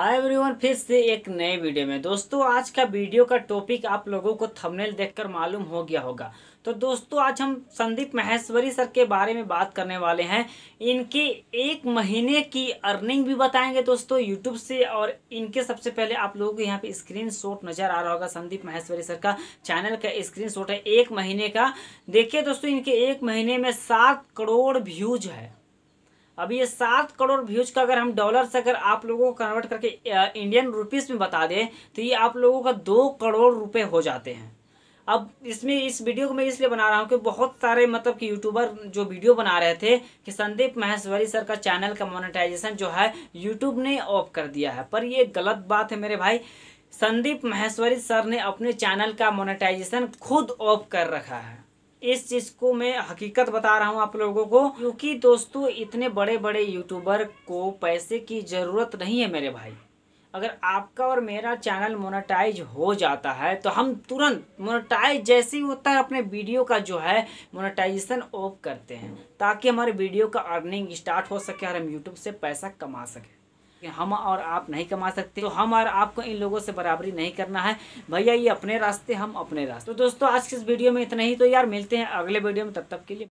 hi everyone फिर से एक नए वीडियो में दोस्तों आज का वीडियो का टॉपिक आप लोगों को थंबनेल देखकर मालूम हो गया होगा तो दोस्तों आज हम संदीप महेश्वरी सर के बारे में बात करने वाले हैं इनके एक महीने की अर्निंग भी बताएंगे दोस्तों यूट्यूब से और इनके सबसे पहले आप लोगों को यहाँ पे शॉट नज़र आ रहा होगा संदीप महेश्वरी सर का चैनल का शॉट है एक महीने का देखिए दोस्तों इनके एक महीने में सात करोड़ व्यूज है अभी ये सात करोड़ व्यूज का अगर हम डॉलर से अगर आप लोगों को कन्वर्ट करके इंडियन रुपीस में बता दें तो ये आप लोगों का दो करोड़ रुपए हो जाते हैं अब इसमें इस वीडियो को मैं इसलिए बना रहा हूँ कि बहुत सारे मतलब कि यूट्यूबर जो वीडियो बना रहे थे कि संदीप महेश्वरी सर का चैनल का मोनिटाइजेशन जो है यूट्यूब ने ऑफ कर दिया है पर ये गलत बात है मेरे भाई संदीप महेश्वरी सर ने अपने चैनल का मोनिटाइजेशन खुद ऑफ कर रखा है इस चीज़ को मैं हकीकत बता रहा हूँ आप लोगों को क्योंकि दोस्तों इतने बड़े बड़े यूट्यूबर को पैसे की ज़रूरत नहीं है मेरे भाई अगर आपका और मेरा चैनल मोनेटाइज हो जाता है तो हम तुरंत मोनेटाइज जैसे ही होता है अपने वीडियो का जो है मोनेटाइजेशन ऑफ करते हैं ताकि हमारे वीडियो का अर्निंग स्टार्ट हो सके और हम यूट्यूब से पैसा कमा सकें कि हम और आप नहीं कमा सकते तो हम और आपको इन लोगों से बराबरी नहीं करना है भैया ये अपने रास्ते हम अपने रास्ते तो दोस्तों आज के इस वीडियो में इतना ही तो यार मिलते हैं अगले वीडियो में तब तक के लिए